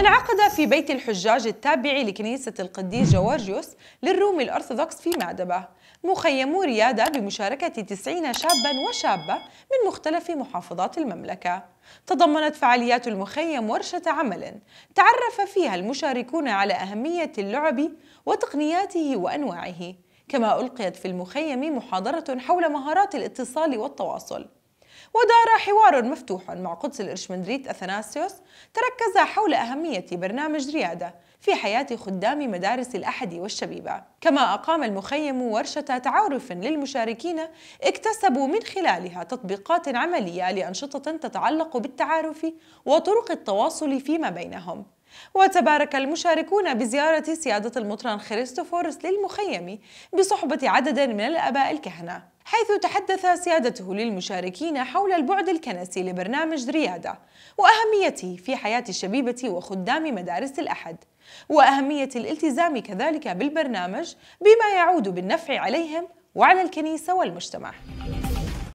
انعقد في بيت الحجاج التابع لكنيسة القديس جورجيوس للروم الأرثوذكس في معدبة مخيم ريادة بمشاركة 90 شابا وشابة من مختلف محافظات المملكة تضمنت فعاليات المخيم ورشة عمل تعرف فيها المشاركون على أهمية اللعب وتقنياته وأنواعه كما ألقيت في المخيم محاضرة حول مهارات الاتصال والتواصل ودار حوار مفتوح مع قدس الإرشمندريت أثناسيوس تركز حول أهمية برنامج ريادة في حياة خدام مدارس الأحد والشبيبة كما أقام المخيم ورشة تعارف للمشاركين اكتسبوا من خلالها تطبيقات عملية لأنشطة تتعلق بالتعارف وطرق التواصل فيما بينهم وتبارك المشاركون بزيارة سيادة المطران خريستوفورس للمخيم بصحبة عدد من الأباء الكهنة حيث تحدث سيادته للمشاركين حول البعد الكنسي لبرنامج ريادة وأهميته في حياة الشبيبة وخدام مدارس الأحد وأهمية الالتزام كذلك بالبرنامج بما يعود بالنفع عليهم وعلى الكنيسة والمجتمع